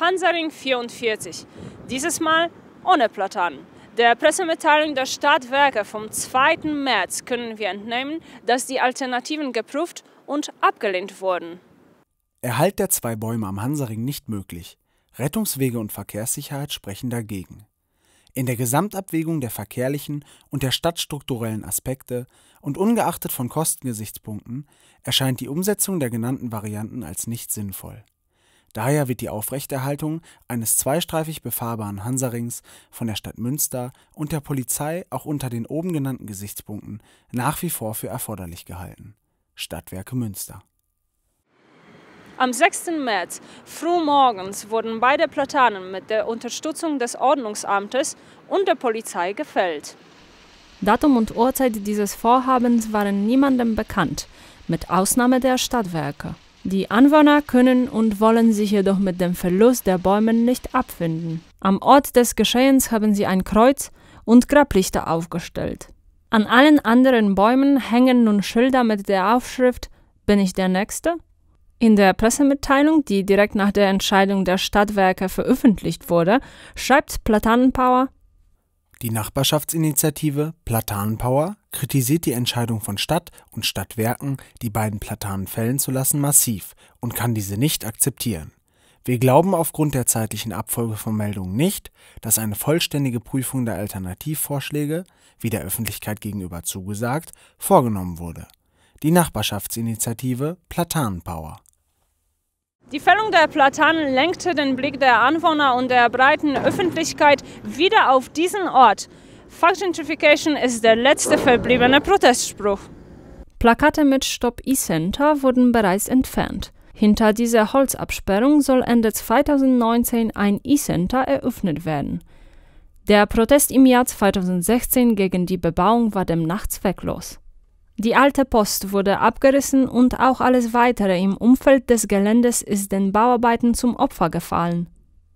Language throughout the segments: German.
Hansaring 44. Dieses Mal ohne Platan. Der Pressemitteilung der Stadtwerke vom 2. März können wir entnehmen, dass die Alternativen geprüft und abgelehnt wurden. Erhalt der zwei Bäume am Hansaring nicht möglich. Rettungswege und Verkehrssicherheit sprechen dagegen. In der Gesamtabwägung der verkehrlichen und der stadtstrukturellen Aspekte und ungeachtet von Kostengesichtspunkten erscheint die Umsetzung der genannten Varianten als nicht sinnvoll. Daher wird die Aufrechterhaltung eines zweistreifig befahrbaren Hansarings von der Stadt Münster und der Polizei auch unter den oben genannten Gesichtspunkten nach wie vor für erforderlich gehalten. Stadtwerke Münster am 6. März früh morgens wurden beide Platanen mit der Unterstützung des Ordnungsamtes und der Polizei gefällt. Datum und Uhrzeit dieses Vorhabens waren niemandem bekannt, mit Ausnahme der Stadtwerke. Die Anwohner können und wollen sich jedoch mit dem Verlust der Bäume nicht abfinden. Am Ort des Geschehens haben sie ein Kreuz und Grablichter aufgestellt. An allen anderen Bäumen hängen nun Schilder mit der Aufschrift Bin ich der Nächste? In der Pressemitteilung, die direkt nach der Entscheidung der Stadtwerke veröffentlicht wurde, schreibt Platanenpower, die Nachbarschaftsinitiative Platanenpower kritisiert die Entscheidung von Stadt und Stadtwerken, die beiden Platanen fällen zu lassen, massiv und kann diese nicht akzeptieren. Wir glauben aufgrund der zeitlichen Abfolge von Meldungen nicht, dass eine vollständige Prüfung der Alternativvorschläge, wie der Öffentlichkeit gegenüber zugesagt, vorgenommen wurde. Die Nachbarschaftsinitiative Platanenpower die Fällung der Platanen lenkte den Blick der Anwohner und der breiten Öffentlichkeit wieder auf diesen Ort. Fuck Gentrification ist der letzte verbliebene Protestspruch. Plakate mit Stop E-Center wurden bereits entfernt. Hinter dieser Holzabsperrung soll Ende 2019 ein E-Center eröffnet werden. Der Protest im Jahr 2016 gegen die Bebauung war demnach zwecklos. Die alte Post wurde abgerissen und auch alles weitere im Umfeld des Geländes ist den Bauarbeiten zum Opfer gefallen.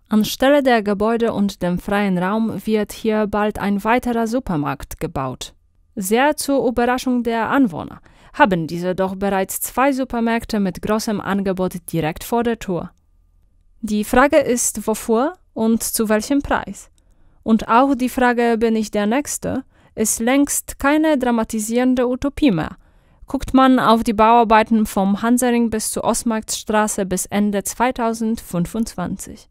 Anstelle der Gebäude und dem freien Raum wird hier bald ein weiterer Supermarkt gebaut. Sehr zur Überraschung der Anwohner haben diese doch bereits zwei Supermärkte mit großem Angebot direkt vor der Tour. Die Frage ist, wofür und zu welchem Preis. Und auch die Frage, bin ich der Nächste, ist längst keine dramatisierende Utopie mehr. Guckt man auf die Bauarbeiten vom Hansering bis zur Ostmarktstraße bis Ende 2025.